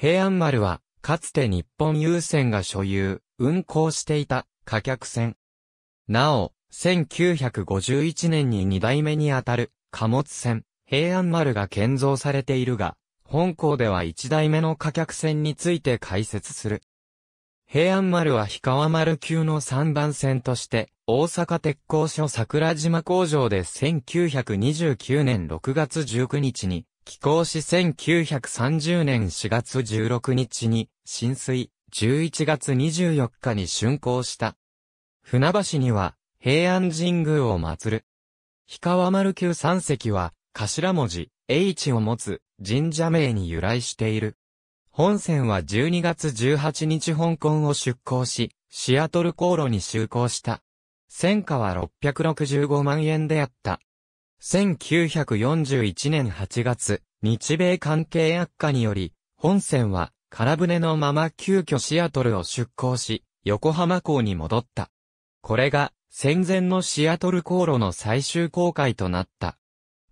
平安丸は、かつて日本郵船が所有、運航していた、貨客船。なお、1951年に2代目にあたる、貨物船、平安丸が建造されているが、本校では1代目の貨客船について解説する。平安丸は氷川丸級の3番線として、大阪鉄工所桜島工場で1929年6月19日に寄港し1930年4月16日に浸水、11月24日に竣工した。船橋には平安神宮を祀る。氷川丸宮三石は頭文字 H を持つ神社名に由来している。本線は12月18日香港を出港し、シアトル航路に就航した。戦価は665万円であった。1941年8月、日米関係悪化により、本船は空船のまま急遽シアトルを出港し、横浜港に戻った。これが戦前のシアトル航路の最終航海となった。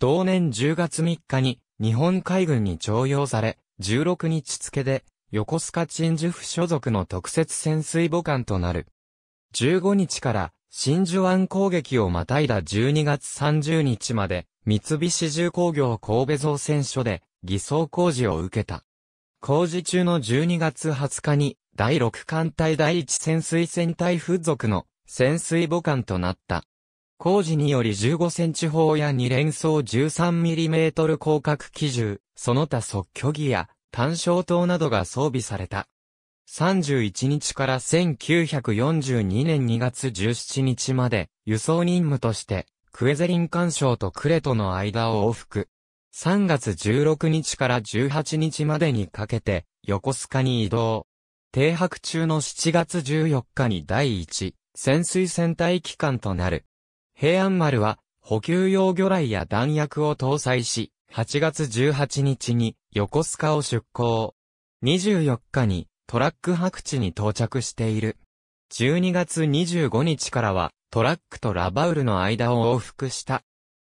同年10月3日に日本海軍に徴用され、16日付で横須賀鎮守府所属の特設潜水母艦となる。15日から真珠湾攻撃をまたいだ12月30日まで、三菱重工業神戸造船所で、偽装工事を受けた。工事中の12月20日に、第6艦隊第1潜水船隊付属の潜水母艦となった。工事により15センチ砲や2連装 13mm 広角機銃、その他即居儀や単焦灯などが装備された。31日から1942年2月17日まで輸送任務としてクエゼリン干渉とクレトの間を往復。3月16日から18日までにかけて横須賀に移動。停泊中の7月14日に第1潜水船隊機関となる。平安丸は補給用魚雷や弾薬を搭載し、8月18日に横須賀を出港。24日にトラック白地に到着している。12月25日からは、トラックとラバウルの間を往復した。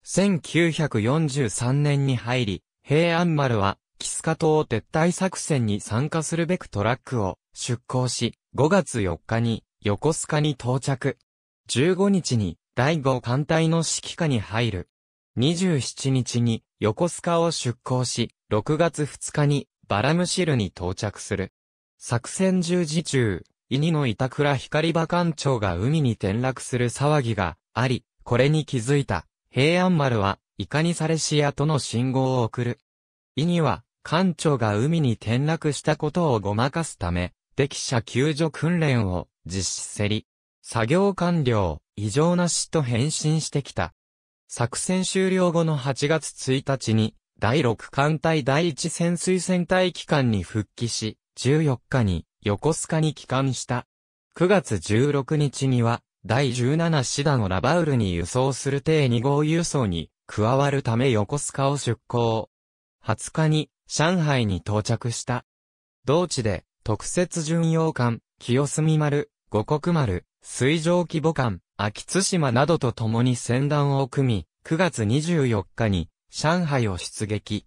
1943年に入り、平安丸は、キスカ島撤退作戦に参加するべくトラックを出港し、5月4日に横須賀に到着。15日に第5艦隊の指揮下に入る。27日に横須賀を出港し、6月2日にバラムシルに到着する。作戦十字中、イニの板倉光場艦長が海に転落する騒ぎがあり、これに気づいた、平安丸は、いかにされしやとの信号を送る。イニは、艦長が海に転落したことをごまかすため、敵者救助訓練を実施せり、作業完了、異常なしと返信してきた。作戦終了後の8月1日に、第6艦隊第1潜水船隊機関に復帰し、14日に横須賀に帰還した。9月16日には、第17師団をラバウルに輸送する定2号輸送に加わるため横須賀を出港。20日に上海に到着した。同地で特設巡洋艦、清澄丸、五国丸、水上規模艦、秋津島などと共に船団を組み、9月24日に上海を出撃。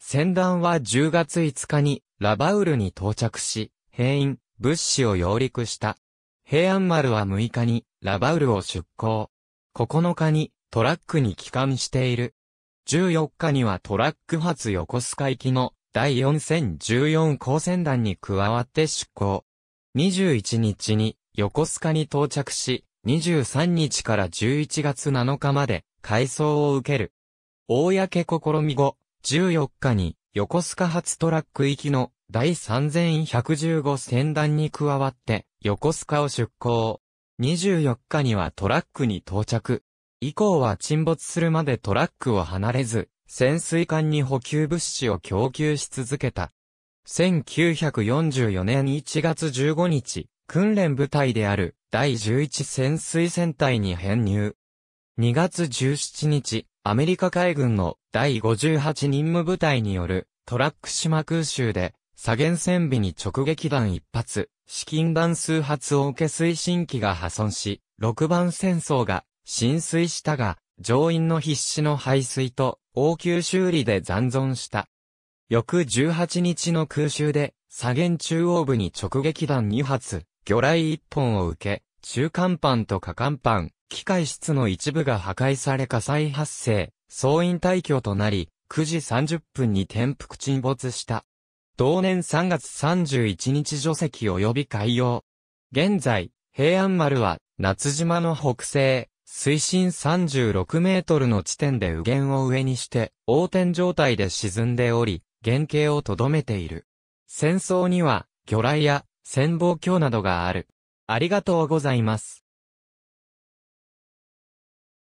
船団は10月5日にラバウルに到着し、兵員、物資を揚陸した。平安丸は6日に、ラバウルを出港。9日に、トラックに帰還している。14日にはトラック発横須賀行きの第4014光線団に加わって出港。21日に横須賀に到着し、23日から11月7日まで改装を受ける。公試み後、14日に横須賀発トラック行きの第3115船団に加わって横須賀を出港。24日にはトラックに到着。以降は沈没するまでトラックを離れず、潜水艦に補給物資を供給し続けた。1944年1月15日、訓練部隊である第11潜水船隊に編入。2月17日、アメリカ海軍の第58任務部隊によるトラック島空襲で左舷船尾に直撃弾1発、資金弾数発を受け推進機が破損し、6番戦争が浸水したが、乗員の必死の排水と応急修理で残存した。翌18日の空襲で、左舷中央部に直撃弾2発、魚雷1本を受け、中間板と下間板、機械室の一部が破壊され火災発生。総員退去となり、9時30分に転覆沈没した。同年3月31日除籍及び海洋。現在、平安丸は、夏島の北西、水深36メートルの地点で右舷を上にして、横転状態で沈んでおり、原型をとどめている。戦争には、魚雷や、潜望鏡などがある。ありがとうございます。